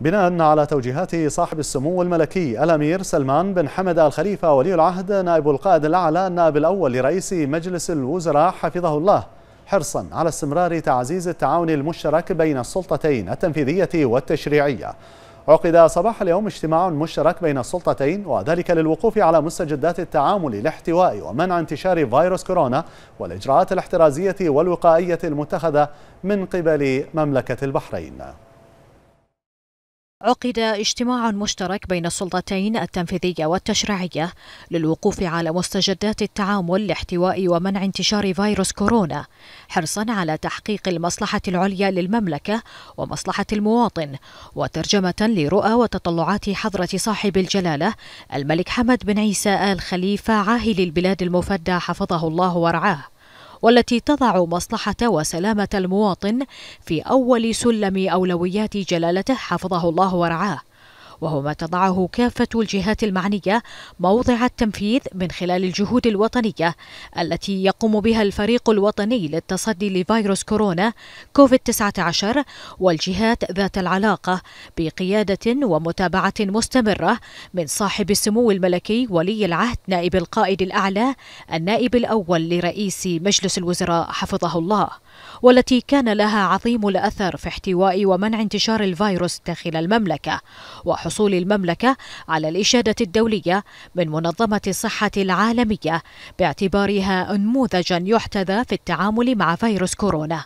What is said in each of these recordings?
بناء على توجيهات صاحب السمو الملكي الأمير سلمان بن حمد آل خليفة ولي العهد نائب القائد الأعلى النائب الأول لرئيس مجلس الوزراء حفظه الله حرصا على استمرار تعزيز التعاون المشترك بين السلطتين التنفيذية والتشريعية عقد صباح اليوم اجتماع مشترك بين السلطتين وذلك للوقوف على مستجدات التعامل لاحتواء ومنع انتشار فيروس كورونا والإجراءات الاحترازية والوقائية المتخذة من قبل مملكة البحرين عقد اجتماع مشترك بين السلطتين التنفيذية والتشريعية للوقوف على مستجدات التعامل لاحتواء ومنع انتشار فيروس كورونا حرصا على تحقيق المصلحة العليا للمملكة ومصلحة المواطن وترجمة لرؤى وتطلعات حضرة صاحب الجلالة الملك حمد بن عيسى آل خليفة عاهل البلاد المفدى حفظه الله ورعاه والتي تضع مصلحة وسلامة المواطن في أول سلم أولويات جلالته حفظه الله ورعاه وهو ما تضعه كافة الجهات المعنية موضع التنفيذ من خلال الجهود الوطنية التي يقوم بها الفريق الوطني للتصدي لفيروس كورونا كوفيد-19 والجهات ذات العلاقة بقيادة ومتابعة مستمرة من صاحب السمو الملكي ولي العهد نائب القائد الأعلى النائب الأول لرئيس مجلس الوزراء حفظه الله والتي كان لها عظيم الأثر في احتواء ومنع انتشار الفيروس داخل المملكة وحصول المملكة على الإشادة الدولية من منظمة الصحة العالمية باعتبارها انموذجا يحتذى في التعامل مع فيروس كورونا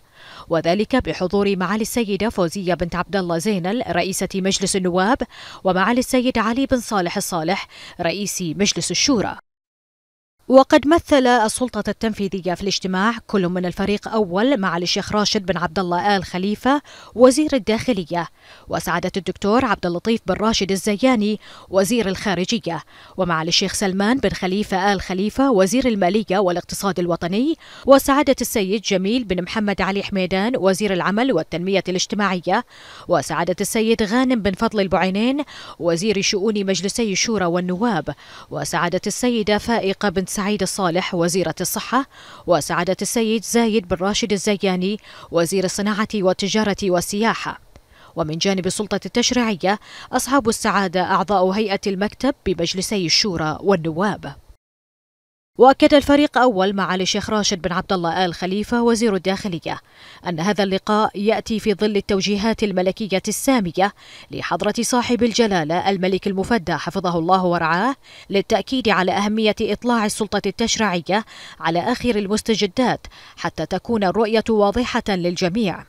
وذلك بحضور معالي السيدة فوزية بنت عبد الله زينل رئيسة مجلس النواب ومعالي السيد علي بن صالح الصالح رئيس مجلس الشورى وقد مثل السلطة التنفيذية في الاجتماع كل من الفريق أول مع الشيخ راشد بن عبد الله آل خليفة وزير الداخلية وسعادة الدكتور عبد اللطيف بن راشد الزياني وزير الخارجية ومع الشيخ سلمان بن خليفة آل خليفة وزير المالية والاقتصاد الوطني وسعادة السيد جميل بن محمد علي حميدان وزير العمل والتنمية الاجتماعية وسعادة السيد غانم بن فضل البعينين وزير شؤون مجلسي الشورى والنواب وسعادة السيدة فائقة بن سعيد الصالح وزيرة الصحة وسعادة السيد زايد بن راشد الزياني وزير الصناعة والتجارة والسياحة ومن جانب السلطة التشريعية أصحاب السعادة أعضاء هيئة المكتب بمجلسي الشورى والنواب واكد الفريق اول معالي الشيخ راشد بن عبد الله ال خليفه وزير الداخليه ان هذا اللقاء ياتي في ظل التوجيهات الملكيه الساميه لحضره صاحب الجلاله الملك المفدى حفظه الله ورعاه للتاكيد على اهميه اطلاع السلطه التشريعيه على اخر المستجدات حتى تكون الرؤيه واضحه للجميع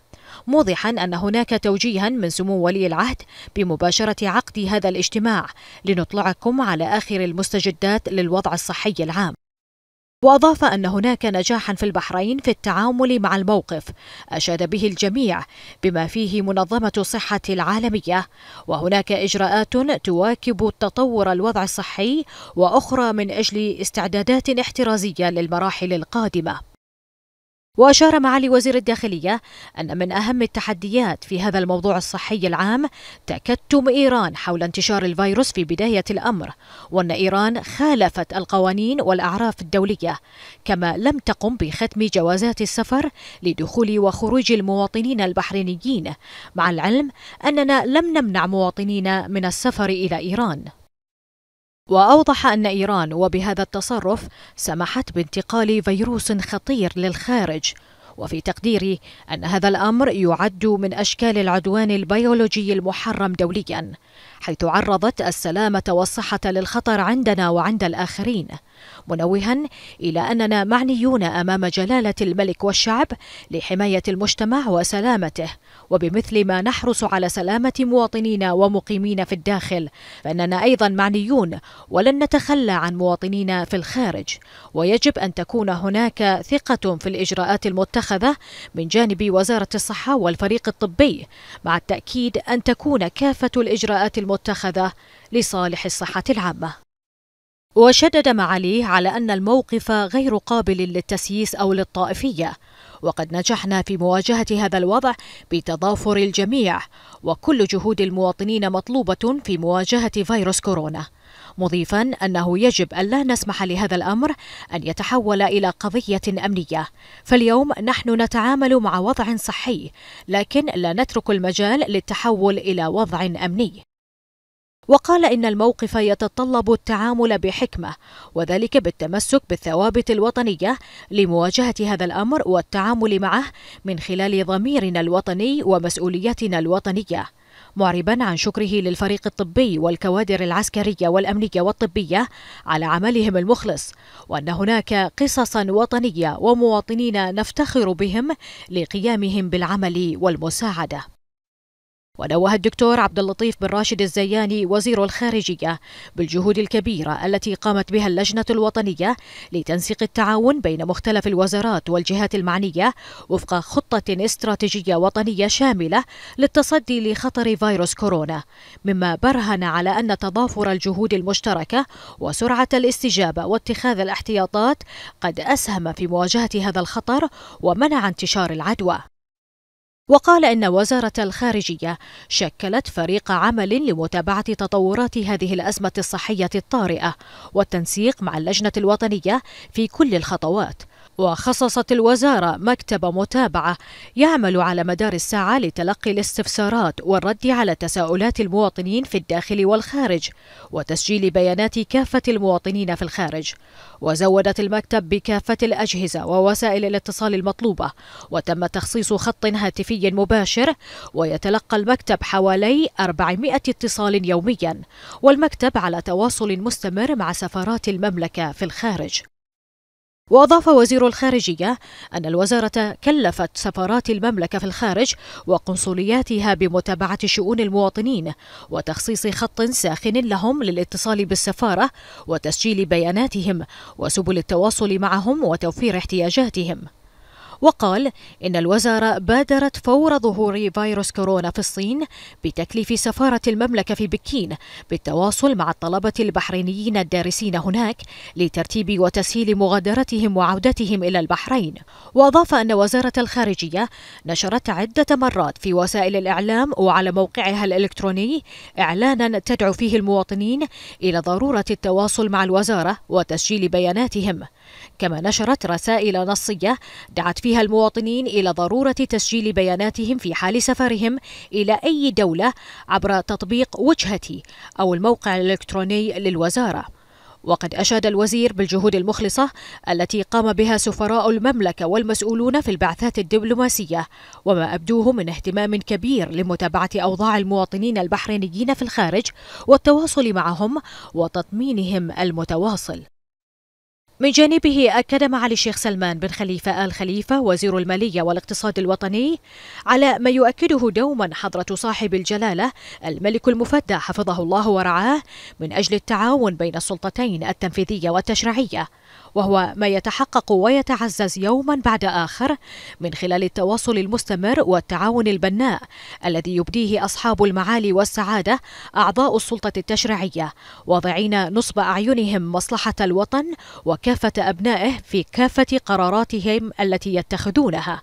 موضحا ان هناك توجيها من سمو ولي العهد بمباشره عقد هذا الاجتماع لنطلعكم على اخر المستجدات للوضع الصحي العام وأضاف أن هناك نجاحا في البحرين في التعامل مع الموقف أشاد به الجميع بما فيه منظمة الصحة العالمية وهناك إجراءات تواكب تطور الوضع الصحي وأخرى من أجل استعدادات احترازية للمراحل القادمة وأشار معالي وزير الداخلية أن من أهم التحديات في هذا الموضوع الصحي العام تكتم إيران حول انتشار الفيروس في بداية الأمر وأن إيران خالفت القوانين والأعراف الدولية كما لم تقم بختم جوازات السفر لدخول وخروج المواطنين البحرينيين مع العلم أننا لم نمنع مواطنين من السفر إلى إيران وأوضح أن إيران وبهذا التصرف سمحت بانتقال فيروس خطير للخارج وفي تقديري أن هذا الأمر يعد من أشكال العدوان البيولوجي المحرم دوليا حيث عرضت السلامة والصحة للخطر عندنا وعند الآخرين منوها إلى أننا معنيون أمام جلالة الملك والشعب لحماية المجتمع وسلامته وبمثل ما نحرص على سلامة مواطنينا ومقيمين في الداخل فإننا أيضا معنيون ولن نتخلى عن مواطنينا في الخارج ويجب أن تكون هناك ثقة في الإجراءات المتخذة من جانب وزارة الصحة والفريق الطبي مع التأكيد أن تكون كافة الإجراءات المتخذة لصالح الصحة العامة وشدد معاليه على أن الموقف غير قابل للتسييس أو للطائفية وقد نجحنا في مواجهة هذا الوضع بتضافر الجميع وكل جهود المواطنين مطلوبة في مواجهة فيروس كورونا مضيفا أنه يجب أن لا نسمح لهذا الأمر أن يتحول إلى قضية أمنية فاليوم نحن نتعامل مع وضع صحي لكن لا نترك المجال للتحول إلى وضع أمني وقال إن الموقف يتطلب التعامل بحكمة وذلك بالتمسك بالثوابت الوطنية لمواجهة هذا الأمر والتعامل معه من خلال ضميرنا الوطني ومسؤوليتنا الوطنية معربا عن شكره للفريق الطبي والكوادر العسكرية والأمنية والطبية على عملهم المخلص وأن هناك قصصا وطنية ومواطنين نفتخر بهم لقيامهم بالعمل والمساعدة ونوه الدكتور عبد اللطيف بن راشد الزياني وزير الخارجية بالجهود الكبيرة التي قامت بها اللجنة الوطنية لتنسيق التعاون بين مختلف الوزارات والجهات المعنية وفق خطة استراتيجية وطنية شاملة للتصدي لخطر فيروس كورونا مما برهن على أن تضافر الجهود المشتركة وسرعة الاستجابة واتخاذ الاحتياطات قد أسهم في مواجهة هذا الخطر ومنع انتشار العدوى وقال إن وزارة الخارجية شكلت فريق عمل لمتابعة تطورات هذه الأزمة الصحية الطارئة والتنسيق مع اللجنة الوطنية في كل الخطوات وخصصت الوزارة مكتب متابعة يعمل على مدار الساعة لتلقي الاستفسارات والرد على تساؤلات المواطنين في الداخل والخارج وتسجيل بيانات كافة المواطنين في الخارج وزودت المكتب بكافة الأجهزة ووسائل الاتصال المطلوبة وتم تخصيص خط هاتفي مباشر ويتلقى المكتب حوالي 400 اتصال يوميا والمكتب على تواصل مستمر مع سفارات المملكة في الخارج وأضاف وزير الخارجية أن الوزارة كلفت سفارات المملكة في الخارج وقنصلياتها بمتابعة شؤون المواطنين وتخصيص خط ساخن لهم للاتصال بالسفارة وتسجيل بياناتهم وسبل التواصل معهم وتوفير احتياجاتهم وقال إن الوزارة بادرت فور ظهور فيروس كورونا في الصين بتكليف سفارة المملكة في بكين بالتواصل مع الطلبة البحرينيين الدارسين هناك لترتيب وتسهيل مغادرتهم وعودتهم إلى البحرين وأضاف أن وزارة الخارجية نشرت عدة مرات في وسائل الإعلام وعلى موقعها الإلكتروني إعلانا تدعو فيه المواطنين إلى ضرورة التواصل مع الوزارة وتسجيل بياناتهم كما نشرت رسائل نصية دعت فيها فيها المواطنين إلى ضرورة تسجيل بياناتهم في حال سفرهم إلى أي دولة عبر تطبيق وجهتي أو الموقع الإلكتروني للوزارة وقد أشاد الوزير بالجهود المخلصة التي قام بها سفراء المملكة والمسؤولون في البعثات الدبلوماسية وما أبدوه من اهتمام كبير لمتابعة أوضاع المواطنين البحرينيين في الخارج والتواصل معهم وتطمينهم المتواصل من جانبه أكد معالي الشيخ سلمان بن خليفة آل خليفة وزير المالية والاقتصاد الوطني على ما يؤكده دوما حضرة صاحب الجلالة الملك المفدى حفظه الله ورعاه من أجل التعاون بين السلطتين التنفيذية والتشريعية وهو ما يتحقق ويتعزز يوما بعد آخر من خلال التواصل المستمر والتعاون البناء الذي يبديه أصحاب المعالي والسعادة أعضاء السلطة التشريعية واضعين نصب أعينهم مصلحة الوطن وك كافة أبنائه في كافة قراراتهم التي يتخذونها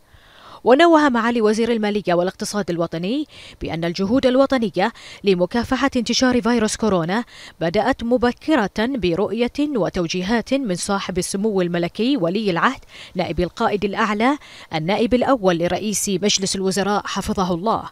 ونوه معالي وزير المالية والاقتصاد الوطني بأن الجهود الوطنية لمكافحة انتشار فيروس كورونا بدأت مبكرة برؤية وتوجيهات من صاحب السمو الملكي ولي العهد نائب القائد الأعلى النائب الأول لرئيس مجلس الوزراء حفظه الله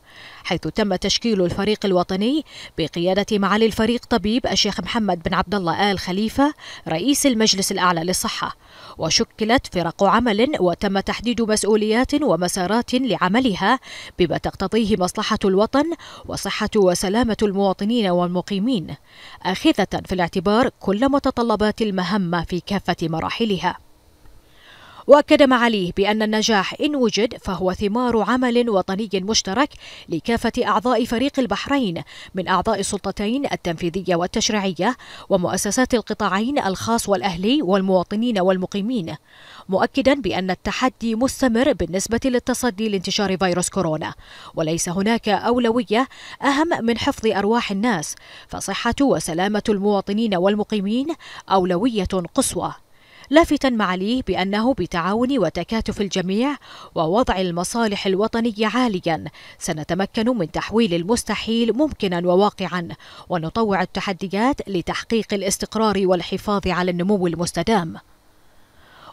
حيث تم تشكيل الفريق الوطني بقيادة معالي الفريق طبيب الشيخ محمد بن عبد الله آل خليفة رئيس المجلس الأعلى للصحة وشكلت فرق عمل وتم تحديد مسؤوليات ومسارات لعملها بما تقتضيه مصلحة الوطن وصحة وسلامة المواطنين والمقيمين آخذة في الاعتبار كل متطلبات المهمة في كافة مراحلها واكد معاليه بان النجاح ان وجد فهو ثمار عمل وطني مشترك لكافه اعضاء فريق البحرين من اعضاء السلطتين التنفيذيه والتشريعيه ومؤسسات القطاعين الخاص والاهلي والمواطنين والمقيمين مؤكدا بان التحدي مستمر بالنسبه للتصدي لانتشار فيروس كورونا وليس هناك اولويه اهم من حفظ ارواح الناس فصحه وسلامه المواطنين والمقيمين اولويه قصوى لافتا معاليه بأنه بتعاون وتكاتف الجميع ووضع المصالح الوطنية عاليا سنتمكن من تحويل المستحيل ممكنا وواقعا ونطوع التحديات لتحقيق الاستقرار والحفاظ على النمو المستدام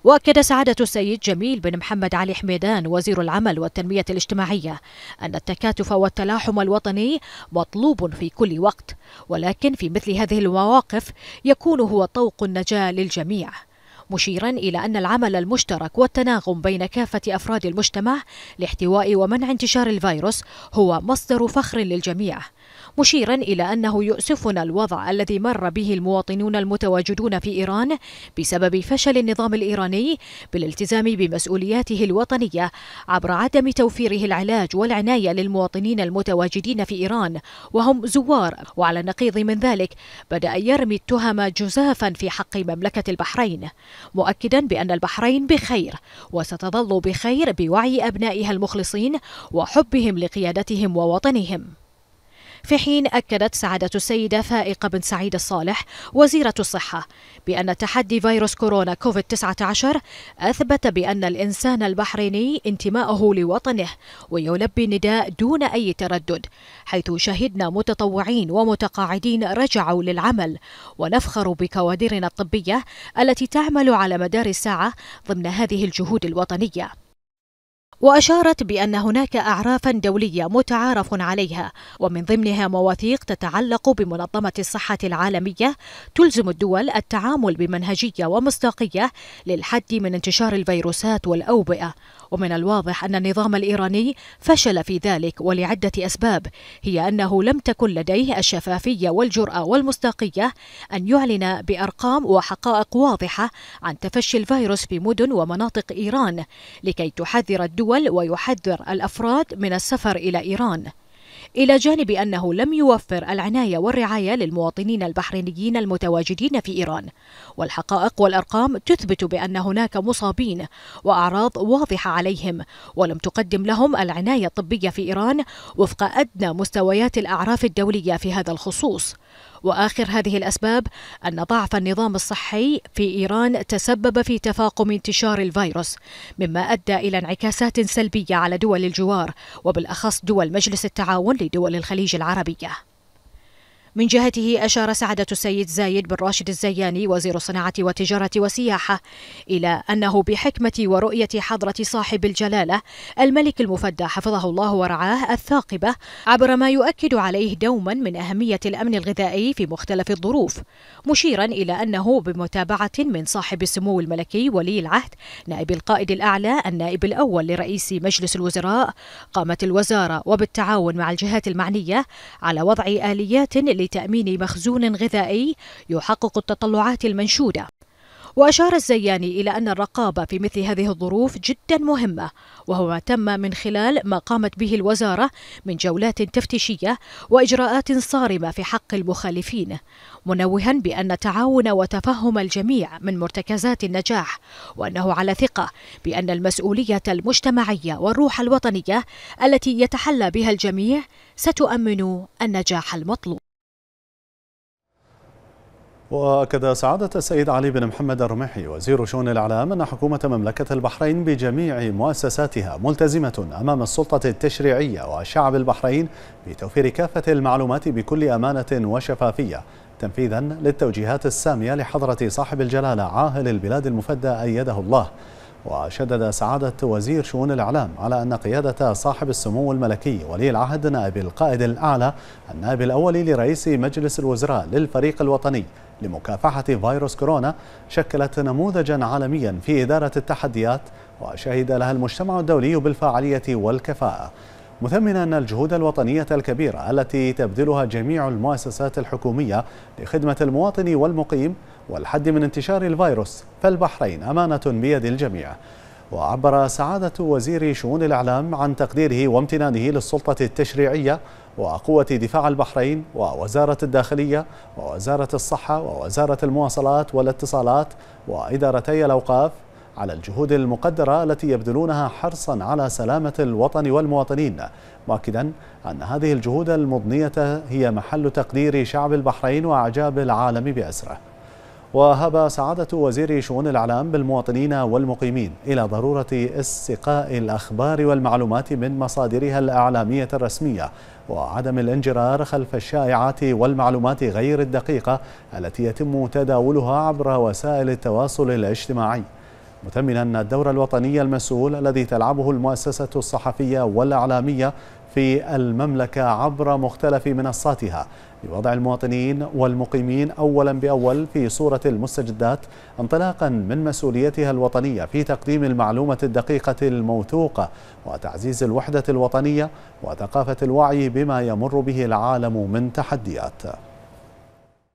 وأكد سعادة السيد جميل بن محمد علي حميدان وزير العمل والتنمية الاجتماعية أن التكاتف والتلاحم الوطني مطلوب في كل وقت ولكن في مثل هذه المواقف يكون هو طوق النجاة للجميع مشيرا إلى أن العمل المشترك والتناغم بين كافة أفراد المجتمع لاحتواء ومنع انتشار الفيروس هو مصدر فخر للجميع مشيرا إلى أنه يؤسفنا الوضع الذي مر به المواطنون المتواجدون في إيران بسبب فشل النظام الإيراني بالالتزام بمسؤولياته الوطنية عبر عدم توفيره العلاج والعناية للمواطنين المتواجدين في إيران وهم زوار وعلى النقيض من ذلك بدأ يرمي التهم جزافا في حق مملكة البحرين مؤكدا بأن البحرين بخير وستظل بخير بوعي أبنائها المخلصين وحبهم لقيادتهم ووطنهم في حين أكدت سعادة السيدة فائقة بن سعيد الصالح وزيرة الصحة بأن تحدي فيروس كورونا كوفيد 19 أثبت بأن الإنسان البحريني انتماءه لوطنه ويلبي النداء دون أي تردد حيث شهدنا متطوعين ومتقاعدين رجعوا للعمل ونفخر بكوادرنا الطبية التي تعمل على مدار الساعة ضمن هذه الجهود الوطنية وأشارت بأن هناك أعرافا دولية متعارف عليها ومن ضمنها مواثيق تتعلق بمنظمة الصحة العالمية تلزم الدول التعامل بمنهجية ومصداقية للحد من انتشار الفيروسات والأوبئة ومن الواضح أن النظام الإيراني فشل في ذلك ولعدة أسباب هي أنه لم تكن لديه الشفافية والجرأة والمصداقية أن يعلن بأرقام وحقائق واضحة عن تفشي الفيروس في مدن ومناطق إيران لكي تحذر الدول الدول ويحذر الأفراد من السفر إلى إيران إلى جانب أنه لم يوفر العناية والرعاية للمواطنين البحرينيين المتواجدين في إيران والحقائق والأرقام تثبت بأن هناك مصابين وأعراض واضحة عليهم ولم تقدم لهم العناية الطبية في إيران وفق أدنى مستويات الأعراف الدولية في هذا الخصوص واخر هذه الاسباب ان ضعف النظام الصحي في ايران تسبب في تفاقم انتشار الفيروس مما ادى الى انعكاسات سلبيه على دول الجوار وبالاخص دول مجلس التعاون لدول الخليج العربيه من جهته أشار سعادة السيد زايد بن راشد الزياني وزير الصناعة والتجارة والسياحة إلى أنه بحكمة ورؤية حضرة صاحب الجلالة الملك المفدى حفظه الله ورعاه الثاقبة عبر ما يؤكد عليه دوما من أهمية الأمن الغذائي في مختلف الظروف مشيرا إلى أنه بمتابعة من صاحب السمو الملكي ولي العهد نائب القائد الأعلى النائب الأول لرئيس مجلس الوزراء قامت الوزارة وبالتعاون مع الجهات المعنية على وضع آليات لتأمين مخزون غذائي يحقق التطلعات المنشودة وأشار الزياني إلى أن الرقابة في مثل هذه الظروف جدا مهمة وهو ما تم من خلال ما قامت به الوزارة من جولات تفتيشية وإجراءات صارمة في حق المخالفين منوها بأن تعاون وتفهم الجميع من مرتكزات النجاح وأنه على ثقة بأن المسؤولية المجتمعية والروح الوطنية التي يتحلى بها الجميع ستؤمن النجاح المطلوب وأكد سعادة السيد علي بن محمد الرمحي وزير شؤون الإعلام أن حكومة مملكة البحرين بجميع مؤسساتها ملتزمة أمام السلطة التشريعية وشعب البحرين بتوفير كافة المعلومات بكل أمانة وشفافية تنفيذا للتوجيهات السامية لحضرة صاحب الجلالة عاهل البلاد المفدى أيده الله وشدد سعادة وزير شؤون الإعلام على أن قيادة صاحب السمو الملكي ولي العهد نائب القائد الأعلى النائب الأول لرئيس مجلس الوزراء للفريق الوطني لمكافحة فيروس كورونا شكلت نموذجا عالميا في إدارة التحديات وشهد لها المجتمع الدولي بالفاعلية والكفاءة مثمنا أن الجهود الوطنية الكبيرة التي تبذلها جميع المؤسسات الحكومية لخدمة المواطن والمقيم والحد من انتشار الفيروس فالبحرين أمانة بيد الجميع وعبر سعادة وزير شؤون الإعلام عن تقديره وامتنانه للسلطة التشريعية وقوة دفاع البحرين ووزارة الداخلية ووزارة الصحة ووزارة المواصلات والاتصالات وإدارتي الأوقاف على الجهود المقدرة التي يبذلونها حرصا على سلامة الوطن والمواطنين مؤكدا أن هذه الجهود المضنية هي محل تقدير شعب البحرين وأعجاب العالم بأسره وهب سعادة وزير شؤون الإعلام بالمواطنين والمقيمين إلى ضرورة استقاء الأخبار والمعلومات من مصادرها الإعلامية الرسمية وعدم الانجرار خلف الشائعات والمعلومات غير الدقيقة التي يتم تداولها عبر وسائل التواصل الاجتماعي متمنا الدور الوطني المسؤول الذي تلعبه المؤسسة الصحفية والإعلامية في المملكة عبر مختلف منصاتها لوضع المواطنين والمقيمين أولا بأول في صورة المستجدات انطلاقا من مسؤوليتها الوطنية في تقديم المعلومة الدقيقة الموثوقة وتعزيز الوحدة الوطنية وثقافة الوعي بما يمر به العالم من تحديات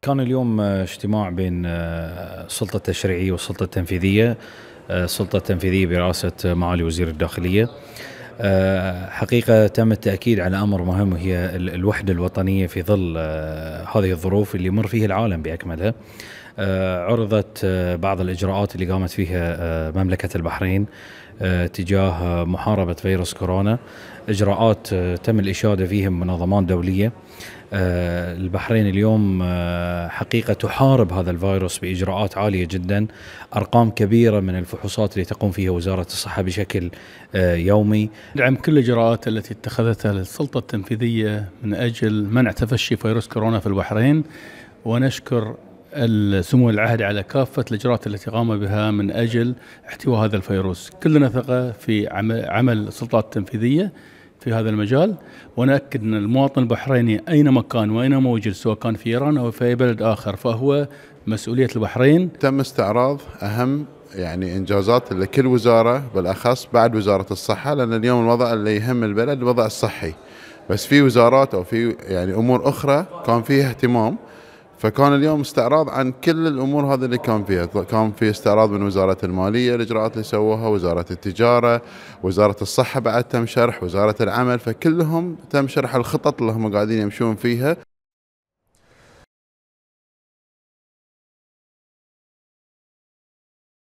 كان اليوم اجتماع بين السلطة آه، التشريعية والسلطة التنفيذية السلطة آه، التنفيذية برئاسة معالي وزير الداخلية آه، حقيقة تم التأكيد على أمر مهم وهي الوحدة الوطنية في ظل آه، هذه الظروف اللي يمر فيها العالم بأكملها آه، عرضت بعض الإجراءات اللي قامت فيها مملكة البحرين تجاه محاربة فيروس كورونا إجراءات تم الإشادة فيها منظمات دولية آه، البحرين اليوم آه، حقيقه تحارب هذا الفيروس باجراءات عاليه جدا، ارقام كبيره من الفحوصات اللي تقوم فيها وزاره الصحه بشكل آه، يومي. دعم كل الاجراءات التي اتخذتها السلطه التنفيذيه من اجل منع تفشي فيروس كورونا في البحرين ونشكر سمو العهد على كافة الإجراءات التي قام بها من أجل احتواء هذا الفيروس كلنا ثقة في عمل السلطات التنفيذية في هذا المجال ونأكد ان المواطن البحريني اينما كان واينما وجد سواء كان في ايران او في اي بلد اخر فهو مسؤوليه البحرين تم استعراض اهم يعني انجازات لكل وزاره بالاخص بعد وزاره الصحه لان اليوم الوضع اللي يهم البلد الوضع الصحي بس في وزارات او في يعني امور اخرى كان فيها اهتمام فكان اليوم استعراض عن كل الامور هذه اللي كان فيها، كان في استعراض من وزاره الماليه الاجراءات اللي سووها، وزاره التجاره، وزاره الصحه بعد تم شرح، وزاره العمل، فكلهم تم شرح الخطط اللي هم قاعدين يمشون فيها.